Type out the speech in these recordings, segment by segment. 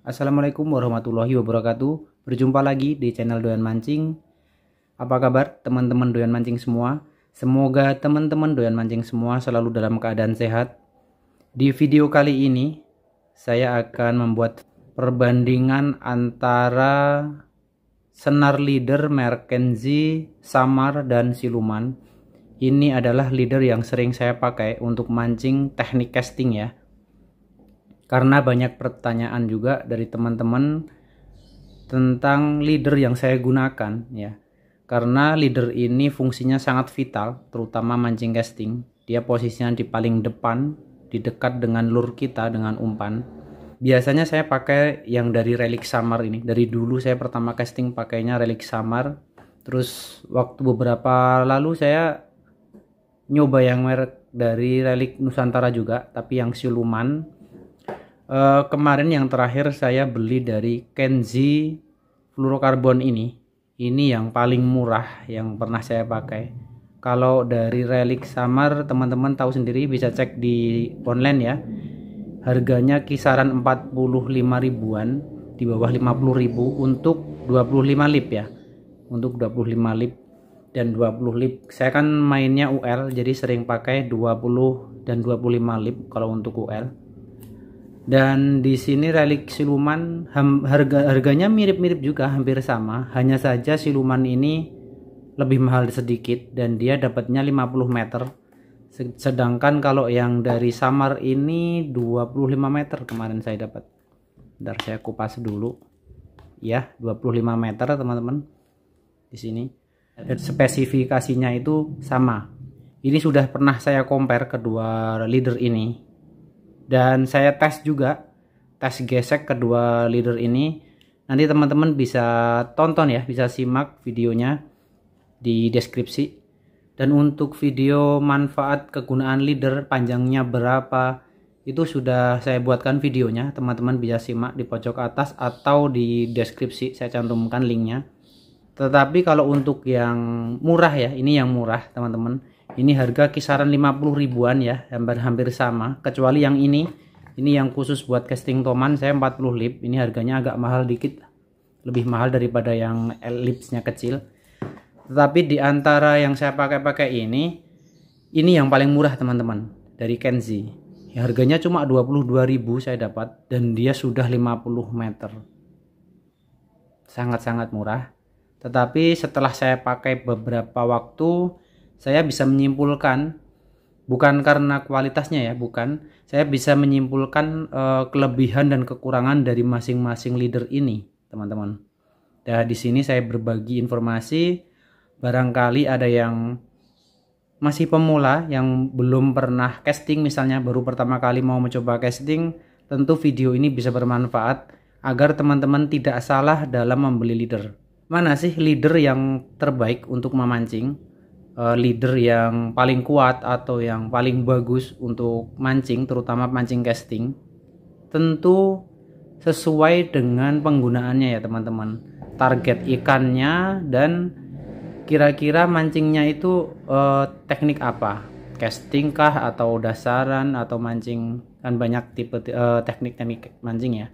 Assalamualaikum warahmatullahi wabarakatuh. Berjumpa lagi di channel Doyan Mancing. Apa kabar teman-teman doyan mancing semua? Semoga teman-teman doyan mancing semua selalu dalam keadaan sehat. Di video kali ini, saya akan membuat perbandingan antara senar leader Merkenzi, Samar, dan Siluman. Ini adalah leader yang sering saya pakai untuk mancing teknik casting ya karena banyak pertanyaan juga dari teman-teman tentang leader yang saya gunakan ya. Karena leader ini fungsinya sangat vital, terutama mancing casting. Dia posisinya di paling depan, di dekat dengan lur kita dengan umpan. Biasanya saya pakai yang dari relik samar ini. Dari dulu saya pertama casting pakainya relik samar. Terus waktu beberapa lalu saya nyoba yang merek dari relik Nusantara juga, tapi yang siluman uh, kemarin yang terakhir saya beli dari Kenzi fluorokarbon ini ini yang paling murah yang pernah saya pakai kalau dari relik Samar teman-teman tahu sendiri bisa cek di online ya harganya kisaran 45 ribuan di bawah 50 ribu untuk 25 lip ya untuk 25 lip dan 20 lip saya kan mainnya UL jadi sering pakai 20 dan 25 lip kalau untuk UL dan di sini relik siluman harga harganya mirip-mirip juga hampir sama hanya saja siluman ini lebih mahal sedikit dan dia dapatnya 50 meter sedangkan kalau yang dari Samar ini 25 meter kemarin saya dapat ntar saya kupas dulu ya 25 meter teman-teman di sini dan spesifikasinya itu sama ini sudah pernah saya compare kedua leader ini dan saya tes juga tes gesek kedua leader ini nanti teman-teman bisa tonton ya bisa simak videonya di deskripsi dan untuk video manfaat kegunaan leader panjangnya berapa itu sudah saya buatkan videonya teman-teman bisa simak di pojok atas atau di deskripsi saya cantumkan linknya tetapi kalau untuk yang murah ya ini yang murah teman-teman ini harga kisaran 50 ribuan ya, hampir-hampir sama. Kecuali yang ini, ini yang khusus buat casting toman saya 40 lip. Ini harganya agak mahal dikit, lebih mahal daripada yang lipsnya kecil. Tetapi di antara yang saya pakai-pakai ini, ini yang paling murah teman-teman dari Kenzi. harganya cuma 22.000 saya dapat dan dia sudah 50 meter. Sangat-sangat murah. Tetapi setelah saya pakai beberapa waktu, saya bisa menyimpulkan bukan karena kualitasnya ya bukan saya bisa menyimpulkan uh, kelebihan dan kekurangan dari masing-masing leader ini teman-teman Nah, di sini saya berbagi informasi. Barangkali ada yang masih pemula yang belum pernah casting misalnya baru pertama kali mau mencoba casting, tentu video ini bisa bermanfaat agar teman-teman tidak salah dalam membeli leader. Mana sih leader yang terbaik untuk memancing? uh, leader yang paling kuat atau yang paling bagus untuk mancing, terutama mancing casting, tentu sesuai dengan penggunaannya ya teman-teman. Target ikannya dan kira-kira mancingnya itu eh, teknik apa? Casting kah atau dasaran atau mancing kan banyak tipe eh, teknik-teknik mancing ya.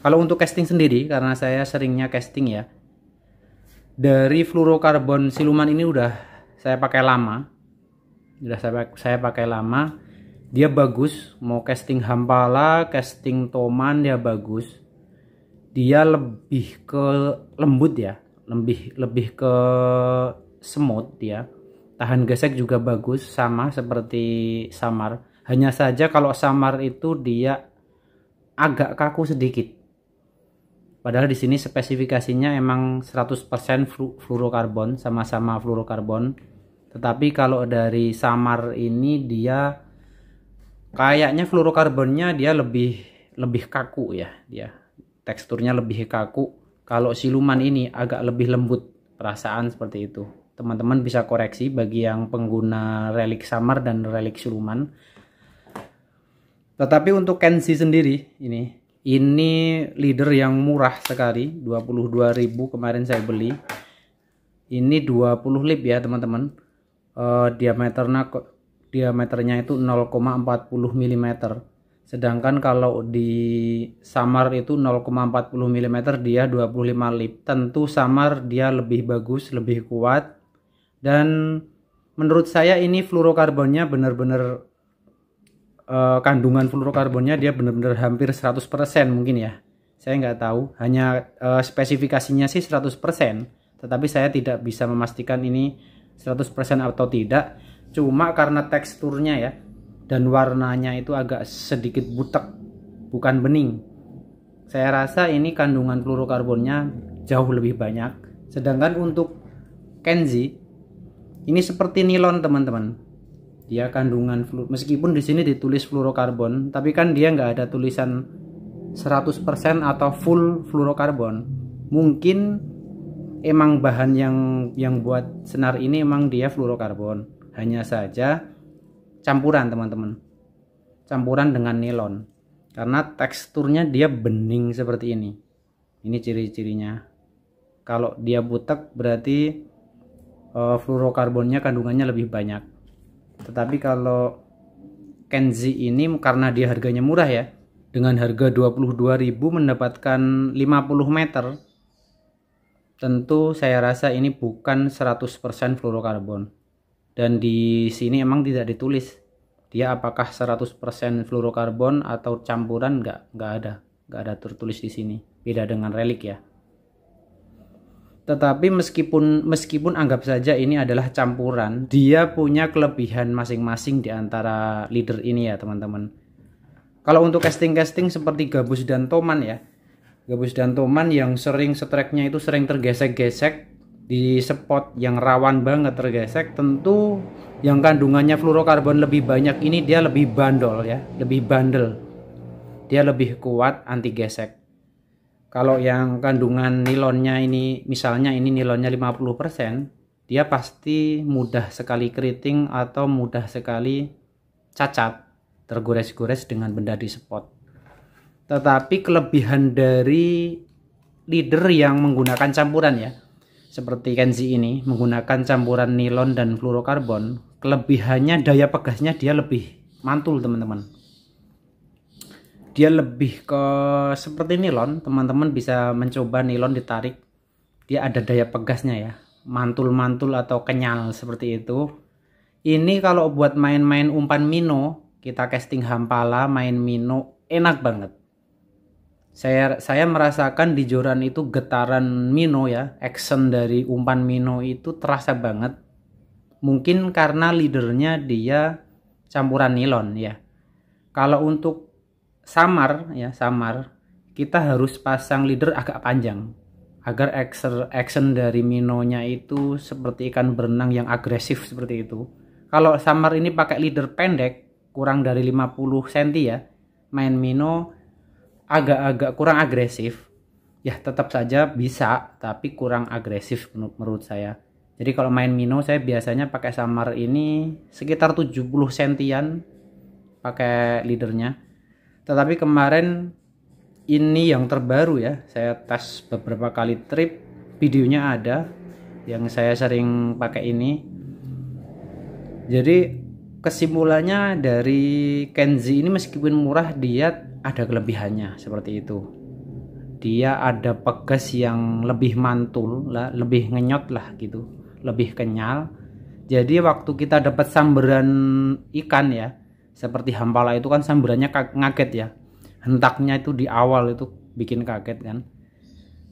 Kalau untuk casting sendiri karena saya seringnya casting ya. Dari fluorokarbon siluman ini udah saya pakai lama sudah saya saya pakai lama dia bagus mau casting hampala casting toman dia bagus dia lebih ke lembut ya lebih lebih ke semut dia tahan gesek juga bagus sama seperti samar hanya saja kalau samar itu dia agak kaku sedikit Padahal di sini spesifikasinya emang 100% fluorokarbon, sama-sama fluorokarbon. Tetapi kalau dari samar ini dia kayaknya fluorokarbonnya dia lebih lebih kaku ya, dia teksturnya lebih kaku. Kalau siluman ini agak lebih lembut, perasaan seperti itu. Teman-teman bisa koreksi bagi yang pengguna relik samar dan relik siluman. Tetapi untuk Kenzi sendiri ini ini leader yang murah sekali 22.000 kemarin saya beli ini 20 lip ya teman-teman uh, diameternya diameternya itu 0,40 mm sedangkan kalau di samar itu 0,40 mm dia 25 lip tentu samar dia lebih bagus lebih kuat dan menurut saya ini fluorokarbonnya benar-benar uh, kandungan fluorokarbonnya dia benar-benar hampir 100% mungkin ya. Saya nggak tahu, hanya uh, spesifikasinya sih 100%, tetapi saya tidak bisa memastikan ini 100% atau tidak. Cuma karena teksturnya ya dan warnanya itu agak sedikit butek, bukan bening. Saya rasa ini kandungan fluorokarbonnya jauh lebih banyak. Sedangkan untuk Kenzi ini seperti nilon teman-teman dia kandungan flu meskipun di sini ditulis fluorokarbon tapi kan dia nggak ada tulisan 100% atau full fluorokarbon mungkin emang bahan yang yang buat senar ini emang dia fluorokarbon hanya saja campuran teman-teman campuran dengan nilon karena teksturnya dia bening seperti ini ini ciri-cirinya kalau dia butek berarti uh, eh, fluorokarbonnya kandungannya lebih banyak tetapi kalau Kenzi ini karena dia harganya murah ya dengan harga 22.000 mendapatkan 50 meter tentu saya rasa ini bukan 100% fluorokarbon dan di sini emang tidak ditulis dia apakah 100% fluorokarbon atau campuran nggak nggak ada nggak ada tertulis di sini beda dengan relik ya tetapi meskipun meskipun anggap saja ini adalah campuran, dia punya kelebihan masing-masing di antara leader ini ya, teman-teman. Kalau untuk casting-casting seperti Gabus dan Toman ya. Gabus dan Toman yang sering streknya itu sering tergesek-gesek di spot yang rawan banget tergesek, tentu yang kandungannya fluorokarbon lebih banyak ini dia lebih bandol ya, lebih bandel. Dia lebih kuat anti gesek kalau yang kandungan nilonnya ini misalnya ini nilonnya 50% dia pasti mudah sekali keriting atau mudah sekali cacat tergores-gores dengan benda di spot tetapi kelebihan dari leader yang menggunakan campuran ya seperti Kenzi ini menggunakan campuran nilon dan fluorokarbon kelebihannya daya pegasnya dia lebih mantul teman-teman dia lebih ke seperti nilon teman-teman bisa mencoba nilon ditarik dia ada daya pegasnya ya mantul-mantul atau kenyal seperti itu ini kalau buat main-main umpan mino kita casting hampala main mino enak banget saya saya merasakan di joran itu getaran mino ya action dari umpan mino itu terasa banget mungkin karena leadernya dia campuran nilon ya kalau untuk samar ya samar kita harus pasang leader agak panjang agar action dari minonya itu seperti ikan berenang yang agresif seperti itu. Kalau samar ini pakai leader pendek kurang dari 50 cm ya, main mino agak-agak kurang agresif. Ya tetap saja bisa, tapi kurang agresif menurut saya. Jadi kalau main mino saya biasanya pakai samar ini sekitar 70 cm pakai leadernya tetapi kemarin ini yang terbaru ya saya tes beberapa kali trip videonya ada yang saya sering pakai ini jadi kesimpulannya dari Kenzi ini meskipun murah dia ada kelebihannya seperti itu dia ada pegas yang lebih mantul lah lebih ngenyot lah gitu lebih kenyal jadi waktu kita dapat samberan ikan ya seperti hampala itu kan sambarannya ngaget ya hentaknya itu di awal itu bikin kaget kan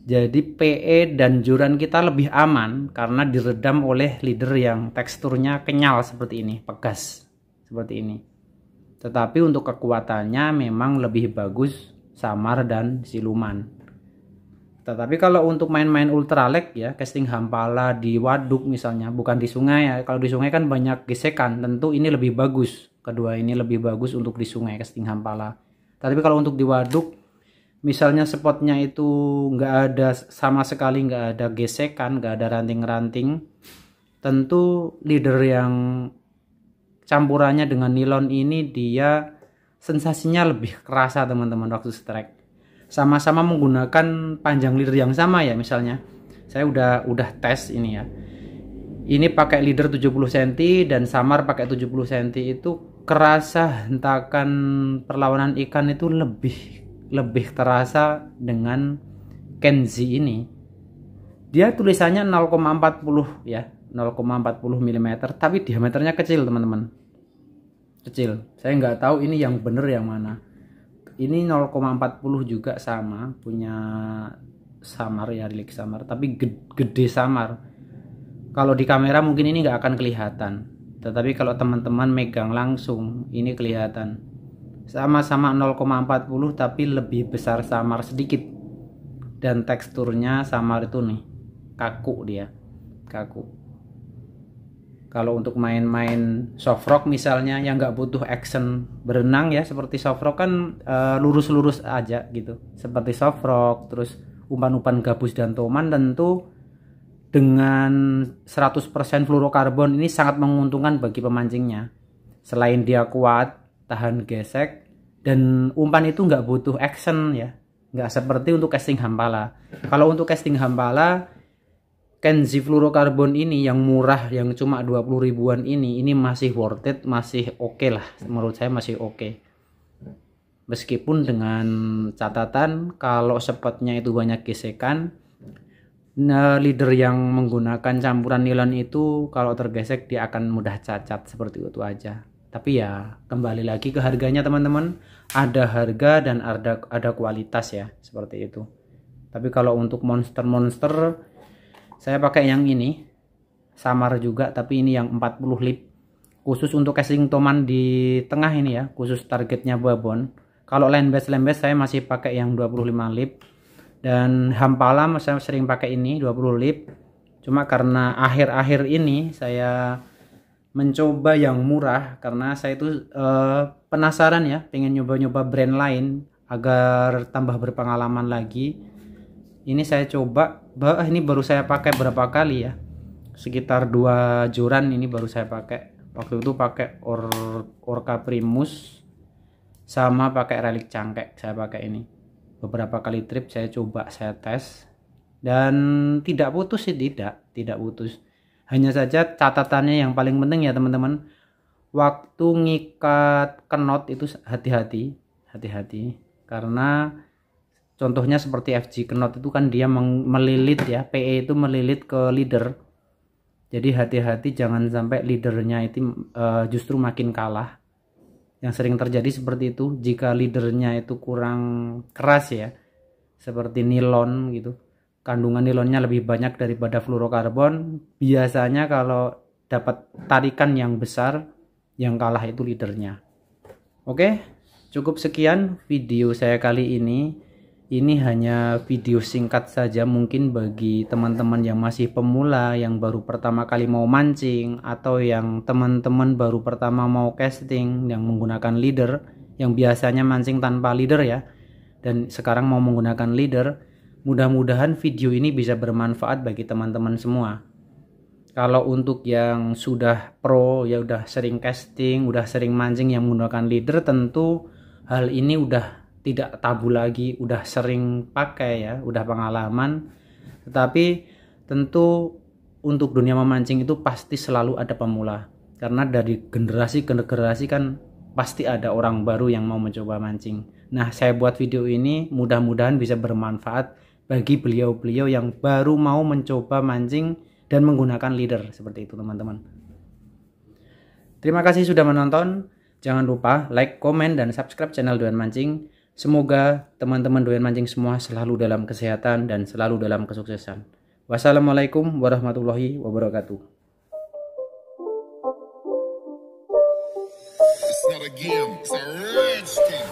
jadi PE dan juran kita lebih aman karena diredam oleh leader yang teksturnya kenyal seperti ini, pegas seperti ini. Tetapi untuk kekuatannya memang lebih bagus samar dan siluman. Tetapi gitu. kalau untuk main-main ultralek ya, casting hampala di waduk misalnya, bukan di sungai ya. Kalau di sungai kan banyak gesekan, tentu ini lebih bagus. Kedua ini lebih bagus untuk di sungai casting hampala. Tapi kalau untuk di waduk, misalnya spotnya itu nggak ada sama sekali nggak ada gesekan, nggak ada ranting-ranting, tentu leader yang campurannya dengan nilon ini dia sensasinya lebih kerasa teman-teman waktu strike sama-sama menggunakan panjang leader yang sama ya misalnya saya udah udah tes ini ya ini pakai leader 70 cm dan samar pakai 70 cm itu kerasa hentakan perlawanan ikan itu lebih lebih terasa dengan Kenzi ini dia tulisannya 0,40 ya 0,40 mm tapi diameternya kecil teman-teman kecil saya nggak tahu ini yang bener yang mana ini 0,40 juga sama punya samar ya relik samar tapi gede samar kalau di kamera mungkin ini nggak akan kelihatan tetapi kalau teman-teman megang langsung ini kelihatan sama-sama 0,40 tapi lebih besar samar sedikit dan teksturnya samar itu nih kaku dia kaku kalau untuk main-main soft rock misalnya yang nggak butuh action berenang ya seperti soft rock kan eh, lurus-lurus uh, aja gitu seperti soft rock terus umpan-umpan gabus dan toman tentu dengan 100% fluorokarbon ini sangat menguntungkan bagi pemancingnya selain dia kuat tahan gesek dan umpan itu nggak butuh action ya nggak seperti untuk casting hampala kalau untuk casting hampala fluorocarbon ini yang murah yang cuma 20 ribuan ini ini masih worth it masih oke okay lah menurut saya masih oke okay. meskipun dengan catatan kalau sepatnya itu banyak gesekan nah leader yang menggunakan campuran nilon itu kalau tergesek dia akan mudah cacat seperti itu aja tapi ya kembali lagi ke harganya teman-teman ada harga dan ada ada kualitas ya seperti itu tapi kalau untuk monster-monster saya pakai yang ini samar juga tapi ini yang 40 lip khusus untuk casing toman di tengah ini ya khusus targetnya babon kalau lembes lembes saya masih pakai yang 25 lip dan hampala saya sering pakai ini 20 lip cuma karena akhir-akhir ini saya mencoba yang murah karena saya itu eh, penasaran ya pengen nyoba-nyoba brand lain agar tambah berpengalaman lagi ini saya coba bah, eh, ini baru saya pakai berapa kali ya sekitar dua juran ini baru saya pakai waktu itu pakai Or Orca Primus sama pakai relik cangkek saya pakai ini beberapa kali trip saya coba saya tes dan tidak putus sih tidak tidak putus hanya saja catatannya yang paling penting ya teman-teman waktu ngikat kenot itu hati-hati hati-hati karena Contohnya seperti FG Knot itu kan dia melilit ya, PE itu melilit ke leader. Jadi hati-hati jangan sampai leadernya itu uh, justru makin kalah. Yang sering terjadi seperti itu jika leadernya itu kurang keras ya, seperti nilon gitu. Kandungan nilonnya lebih banyak daripada fluorokarbon. Biasanya kalau dapat tarikan yang besar, yang kalah itu leadernya. Oke, cukup sekian video saya kali ini ini hanya video singkat saja mungkin bagi teman-teman yang masih pemula yang baru pertama kali mau mancing atau yang teman-teman baru pertama mau casting yang menggunakan leader yang biasanya mancing tanpa leader ya dan sekarang mau menggunakan leader mudah-mudahan video ini bisa bermanfaat bagi teman-teman semua kalau untuk yang sudah pro ya udah sering casting udah sering mancing yang menggunakan leader tentu hal ini udah tidak tabu lagi, udah sering pakai ya, udah pengalaman. Tetapi tentu untuk dunia memancing itu pasti selalu ada pemula. Karena dari generasi ke generasi kan pasti ada orang baru yang mau mencoba mancing. Nah, saya buat video ini mudah-mudahan bisa bermanfaat bagi beliau-beliau yang baru mau mencoba mancing dan menggunakan leader seperti itu, teman-teman. Terima kasih sudah menonton. Jangan lupa like, komen, dan subscribe channel Duan Mancing. Semoga teman-teman doyan mancing semua selalu dalam kesehatan dan selalu dalam kesuksesan. Wassalamualaikum warahmatullahi wabarakatuh. It's not a game, it's a game.